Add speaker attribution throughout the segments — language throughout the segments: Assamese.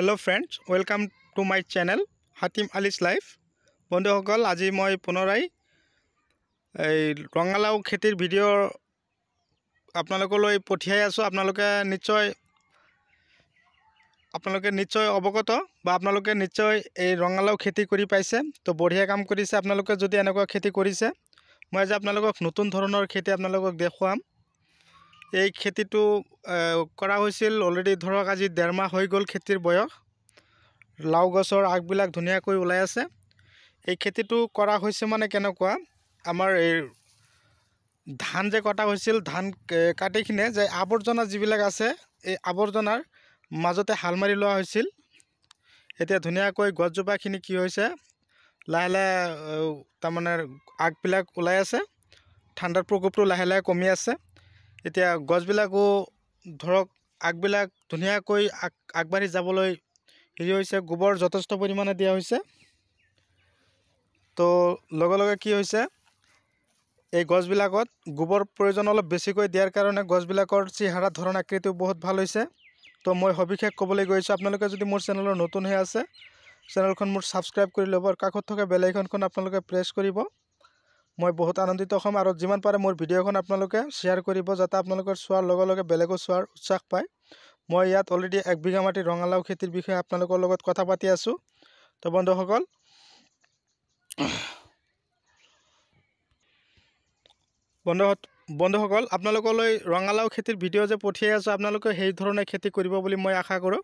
Speaker 1: hello' friends welcome to my channel Hatim Ali's life বন্ধুসকল আজি মই পুনৰাই এই ৰঙালাও খেতিৰ ভিডিঅ' আপোনালোকলৈ পঠিয়াই আছোঁ আপোনালোকে নিশ্চয় আপোনালোকে নিশ্চয় অৱগত বা আপোনালোকে নিশ্চয় এই ৰঙালাও খেতি কৰি পাইছে তো বঢ়িয়া কাম কৰিছে আপোনালোকে যদি এনেকুৱা খেতি কৰিছে মই আজি আপোনালোকক নতুন ধৰণৰ খেতি আপোনালোকক দেখুৱাম এই খেতিটো কৰা হৈছিল অলৰেডি ধৰক আজি ডেৰ মাহ হৈ গ'ল খেতিৰ বয়স লাও গছৰ আগবিলাক ধুনীয়াকৈ ওলাই আছে এই খেতিটো কৰা হৈছে মানে কেনেকুৱা আমাৰ এই ধান যে কটা হৈছিল ধান কাটিখিনে যে আৱৰ্জনা যিবিলাক আছে এই আৱৰ্জনাৰ মাজতে হাল মাৰি লোৱা হৈছিল এতিয়া ধুনীয়াকৈ গছজোপাখিনি কি হৈছে লাহে লাহে তাৰমানে আগবিলাক ওলাই আছে ঠাণ্ডাৰ প্ৰকোপটো লাহে লাহে কমি আছে এতিয়া গছবিলাকো ধৰক আগবিলাক ধুনীয়াকৈ আগ আগবাঢ়ি যাবলৈ হেৰি হৈছে গোবৰ যথেষ্ট পৰিমাণে দিয়া হৈছে তো লগে লগে কি হৈছে এই গছবিলাকত গোবৰ প্ৰয়োজন অলপ বেছিকৈ দিয়াৰ কাৰণে গছবিলাকৰ চেহেৰা ধৰণ আকৃতিও বহুত ভাল হৈছে তো মই সবিশেষ ক'বলৈ গৈছোঁ আপোনালোকে যদি মোৰ চেনেলৰ নতুন হৈ আছে চেনেলখন মোৰ ছাবস্ক্ৰাইব কৰি ল'ব আৰু কাষত থকা বেলেগ আপোনালোকে প্ৰেছ কৰিব মই বহুত আনন্দিত হ'ম আৰু যিমান পাৰে মোৰ ভিডিঅ'খন আপোনালোকে শ্বেয়াৰ কৰিব যাতে আপোনালোকৰ চোৱাৰ লগে লগে বেলেগো চোৱাৰ উৎসাহ পায় মই ইয়াত অলৰেডি এক বিঘা মাটি ৰঙালাও খেতিৰ বিষয়ে আপোনালোকৰ লগত কথা পাতি আছোঁ তো বন্ধুসকল বন্ধ বন্ধুসকল আপোনালোকলৈ ৰঙালাও খেতিৰ ভিডিঅ' যে পঠিয়াই আছোঁ আপোনালোকে সেইধৰণে খেতি কৰিব বুলি মই আশা কৰোঁ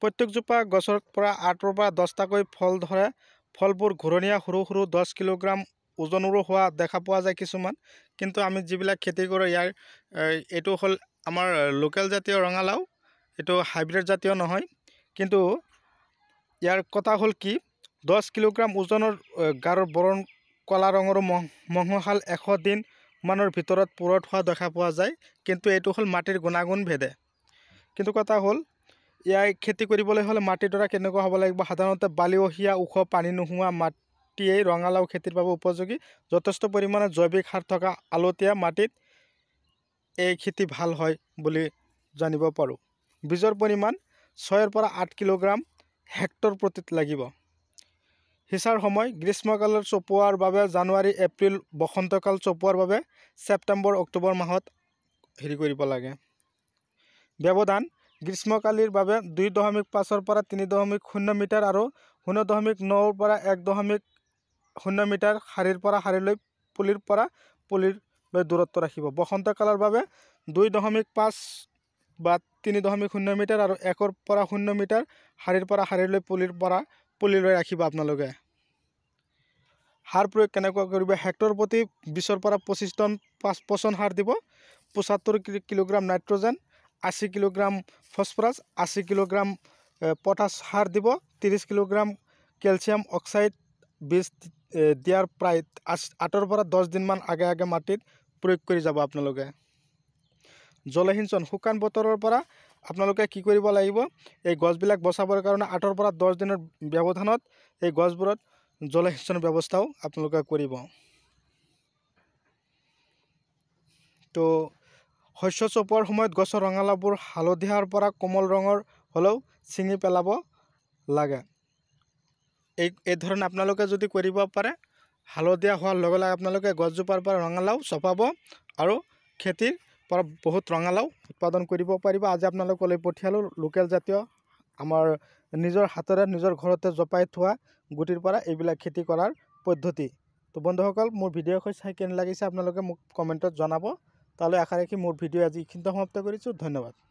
Speaker 1: প্ৰত্যেকজোপা গছৰ পৰা আঁতৰৰ পৰা দহটাকৈ ফল ধৰে ফলবোৰ ঘূৰণীয়া সৰু সৰু দহ কিলোগ্ৰাম ওজনৰো হোৱা দেখা পোৱা যায় কিছুমান কিন্তু আমি যিবিলাক খেতি কৰোঁ ইয়াৰ এইটো হ'ল আমাৰ লোকেল জাতীয় ৰঙালাও এইটো হাইব্ৰিড জাতীয় নহয় কিন্তু ইয়াৰ কথা হ'ল কি দহ কিলোগ্ৰাম ওজনৰ গাৰ বৰণ ক'লা ৰঙৰ মহ মঙহাল এশ দিন মানৰ ভিতৰত পূৰত হোৱা দেখা পোৱা যায় কিন্তু এইটো হ'ল মাটিৰ গুণাগুণ ভেদে কিন্তু কথা হ'ল ইয়াৰ খেতি কৰিবলৈ হ'লে মাটিডৰা কেনেকুৱা হ'ব লাগিব সাধাৰণতে বালিহীয়া ওখ পানী নোহোৱা মাটি মাটিয়েই ৰঙালাও খেতিৰ বাবে উপযোগী যথেষ্ট পৰিমাণে জৈৱিক সাৰ থকা আলতীয়া মাটিত এই খেতি ভাল হয় বুলি জানিব পাৰোঁ বীজৰ পৰিমাণ ছয়ৰ পৰা আঠ কিলোগ্ৰাম হেক্টৰ প্ৰতিত লাগিব সিঁচাৰ সময় গ্ৰীষ্মকালৰ চপোৱাৰ বাবে জানুৱাৰী এপ্ৰিল বসন্তকাল চপোৱাৰ বাবে ছেপ্টেম্বৰ অক্টোবৰ মাহত হেৰি কৰিব লাগে ব্যৱধান গ্ৰীষ্মকালীৰ বাবে দুই দশমিক পাঁচৰ পৰা তিনি দশমিক শূন্য মিটাৰ আৰু শূন্য দশমিক নৰ পৰা এক দশমিক শূন্য মিটাৰ শাৰীৰ পৰা শাৰীলৈ পুলিৰ পৰা পুলিলৈ দূৰত্ব ৰাখিব বসন্ত কালৰ বাবে দুই দশমিক পাঁচ বা তিনি দশমিক শূন্য মিটাৰ আৰু একৰ পৰা শূন্য মিটাৰ শাৰীৰ পৰা শাৰীলৈ পুলিৰ পৰা পুলিলৈ ৰাখিব আপোনালোকে সাৰ প্ৰয়োগ কেনেকুৱা কৰিব হেক্টৰ প্ৰতি বিছৰ পৰা পঁচিছ টন পাঁচ পচন সাৰ দিব পঁচাত্তৰ কিলোগ্ৰাম নাইট্ৰজেন আশী কিলোগ্ৰাম ফচফৰাছ আশী কিলোগ্ৰাম পটাছ সাৰ দিব ত্ৰিছ কিলোগ্ৰাম কেলছিয়াম অক্সাইড বিছ দিয়াৰ প্ৰায় আঠ আঠৰ পৰা দহ দিনমান আগে আগে মাটিত প্ৰয়োগ কৰি যাব আপোনালোকে জলসিঞ্চন শুকান বতৰৰ পৰা আপোনালোকে কি কৰিব লাগিব এই গছবিলাক বচাবৰ কাৰণে আঠৰ পৰা দহ দিনৰ ব্যৱধানত এই গছবোৰত জলসিঞ্চনৰ ব্যৱস্থাও আপোনালোকে কৰিব তো শস্য চপোৱাৰ সময়ত গছৰ ৰঙালাওবোৰ হালধীয়াৰ পৰা কোমল ৰঙৰ হ'লেও ছিঙি পেলাব লাগে এই এই ধৰণে আপোনালোকে যদি কৰিব পাৰে হালধীয়া হোৱাৰ লগে লগে আপোনালোকে গছজোপাৰ পৰা ৰঙালাও চপাব আৰু খেতিৰ পৰা বহুত ৰঙালাও উৎপাদন কৰিব পাৰিব আজি আপোনালোকলৈ পঠিয়ালোঁ লোকেল জাতীয় আমাৰ নিজৰ হাতেৰে নিজৰ ঘৰতে জপাই থোৱা গুটিৰ পৰা এইবিলাক খেতি কৰাৰ পদ্ধতি তো বন্ধুসকল মোৰ ভিডিঅ'খন চাই কেনে লাগিছে আপোনালোকে মোক কমেণ্টত জনাব তালৈ আশা ৰাখি মোৰ ভিডিঅ' আজি এইখিনিতে সমাপ্ত কৰিছোঁ ধন্যবাদ